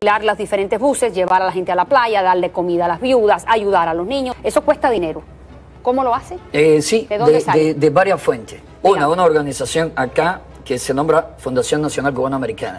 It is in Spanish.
alquilar los diferentes buses, llevar a la gente a la playa, darle comida a las viudas, ayudar a los niños. Eso cuesta dinero. ¿Cómo lo hace? Eh, sí, ¿De, de varias fuentes. Una, una organización acá que se nombra Fundación Nacional Cubana Americana.